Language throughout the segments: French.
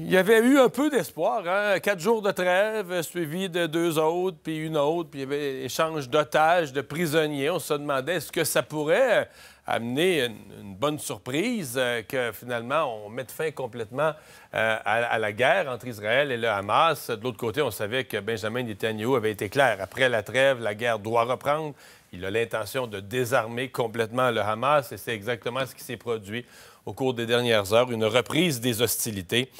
Il y avait eu un peu d'espoir. Hein. Quatre jours de trêve, suivi de deux autres, puis une autre, puis il y avait échange d'otages, de prisonniers. On se demandait est-ce que ça pourrait amener une, bonne surprise euh, que finalement on mette fin complètement euh, à, à, la guerre entre Israël et le Hamas. De l'autre côté, on savait que Benjamin Netanyahu avait été clair. Après la trêve, la guerre doit reprendre. Il a l'intention de désarmer complètement le Hamas et c'est exactement ce qui s'est produit au cours des dernières heures, une reprise des hostilités.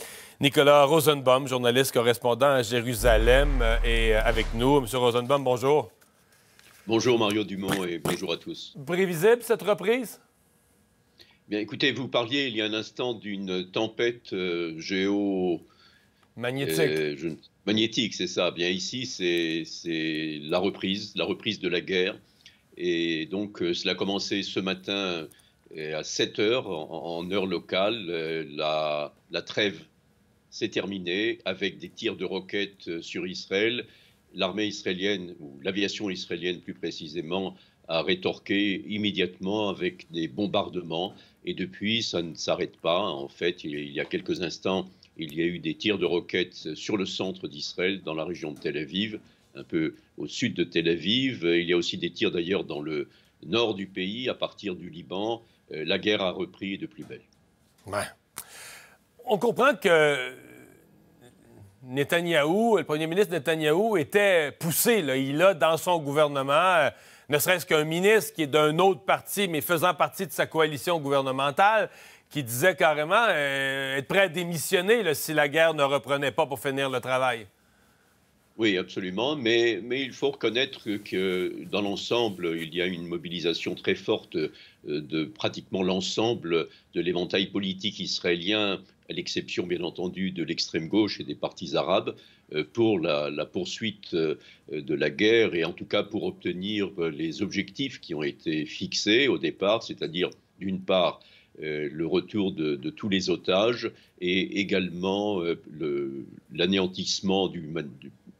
Nicolas Rosenbaum, journaliste correspondant à Jérusalem, euh, est avec nous. Monsieur Rosenbaum, bonjour. Bonjour Mario Dumont et bonjour à tous. Prévisible cette reprise Bien écoutez, vous parliez il y a un instant d'une tempête euh, géo... Magnétique. Euh, magnétique, c'est ça. Bien ici, c'est la reprise, la reprise de la guerre et donc, euh, cela a commencé ce matin euh, à 7 heures en, heure locale. Euh, la trêve s'est terminée avec des tirs de roquettes sur Israël. L'armée israélienne, ou l'aviation israélienne plus précisément, a rétorqué immédiatement avec des bombardements. Et depuis, ça ne s'arrête pas. En fait, il y a quelques instants, il y a eu des tirs de roquettes sur le centre d'Israël, dans la région de Tel Aviv un peu au sud de Tel Aviv. Euh, il y a aussi des tirs d'ailleurs dans le nord du pays, à partir du Liban. Euh, la guerre a repris de plus belle. Ouais. On comprend que Netanyahou, le premier ministre Netanyahou, était poussé. Là. Il a dans son gouvernement, euh, ne serait-ce qu'un ministre qui est d'un autre parti, mais faisant partie de sa coalition gouvernementale, qui disait carrément être prêt à démissionner si la guerre ne reprenait pas pour finir le travail. Oui, absolument, mais, mais il faut reconnaître que dans l'ensemble, il y a une mobilisation très forte euh, de pratiquement l'ensemble de l'éventail politique israélien, à l'exception bien entendu de l'extrême gauche et des partis arabes, euh, pour la, poursuite euh, de la guerre et en tout cas pour obtenir les objectifs qui ont été fixés au départ, c'est-à-dire d'une part le retour de, tous les otages et également le l'anéantissement du,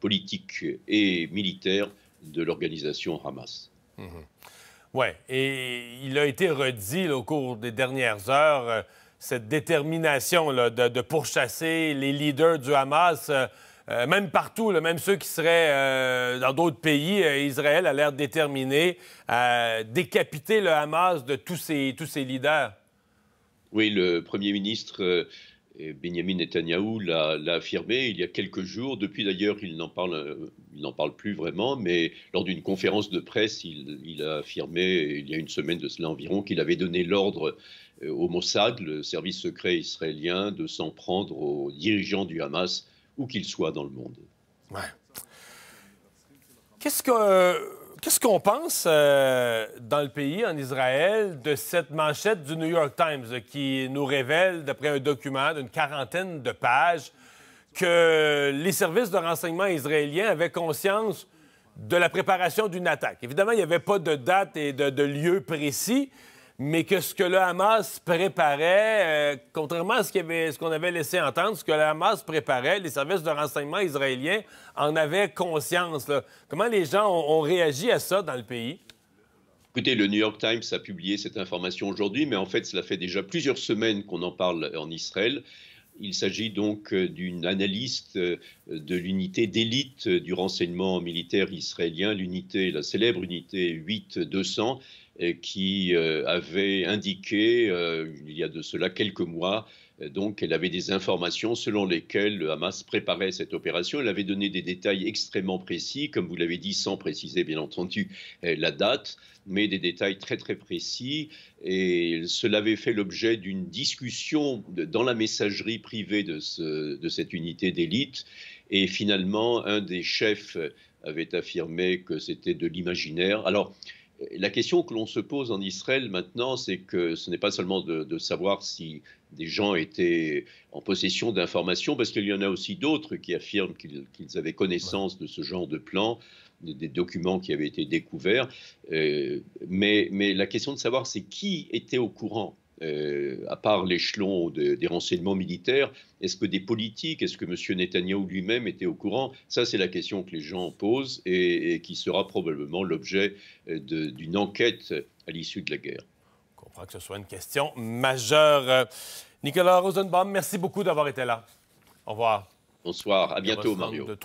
politique et militaire de l'organisation Hamas. Mhm. Oui, et il a été redit au cours des dernières heures, euh, cette détermination de, pourchasser les leaders du Hamas, euh, euh, même partout, même ceux qui seraient dans d'autres pays. Israël a l'air déterminé à décapiter le Hamas de tous ses, tous ses leaders. Oui, le premier ministre Benyamin Benjamin Netanyahou l'a affirmé il y a quelques jours. Depuis d'ailleurs, euh, il n'en parle, plus vraiment, mais lors d'une conférence de presse, il, il, a affirmé il y a une semaine de cela environ qu'il avait donné l'ordre euh, au Mossad, le service secret israélien, de s'en prendre aux dirigeants du Hamas où qu'ils soient dans le monde. Ouais. Qu'est-ce que euh, Qu'est-ce qu'on pense euh, dans le pays, en Israël, de cette manchette du New York Times euh, qui nous révèle, d'après un document d'une quarantaine de pages, que les services de renseignement israéliens avaient conscience de la préparation d'une attaque. Évidemment, il n'y avait pas de date et de lieu précis, mais que ce que le Hamas préparait, euh, contrairement à ce qu'on avait, laissé entendre, ce que le Hamas préparait, les services de renseignement israéliens en avaient conscience. Comment les gens ont, réagi à ça dans le pays? Écoutez, le New York Times a publié cette information aujourd'hui, mais en fait, cela fait déjà plusieurs semaines qu'on en parle en Israël. Il s'agit donc euh, d'une analyste euh, de l'unité d'élite du renseignement militaire israélien, l'unité, la célèbre unité 8200, euh, qui euh, avait indiqué, euh, il y a de cela quelques mois, donc elle avait des informations selon lesquelles le Hamas préparait cette opération. Elle avait donné des détails extrêmement précis, comme vous l'avez dit, sans préciser bien entendu la date, mais des détails très très précis. Et cela avait fait l'objet d'une discussion dans la messagerie privée de, de cette unité d'élite. Et finalement, un des chefs avait affirmé que c'était de l'imaginaire. Alors, la question que l'on se pose en Israël maintenant, c'est que ce n'est pas seulement de, savoir si des gens étaient en possession d'informations, parce qu'il y en a aussi d'autres qui affirment qu'ils avaient connaissance de ce genre de plan, des documents qui avaient été découverts. Euh, mais la question de savoir, c'est qui était au courant euh, à part l'échelon des renseignements militaires, est-ce que des politiques, est-ce que M. Netanyahou lui-même était au courant Ça, c'est la question que les gens posent et, et qui sera probablement l'objet euh, d'une enquête à l'issue de la guerre. On comprend que ce soit une question majeure. Nicolas Rosenbaum, merci beaucoup d'avoir été là. Au revoir. Bonsoir, à bientôt Mario.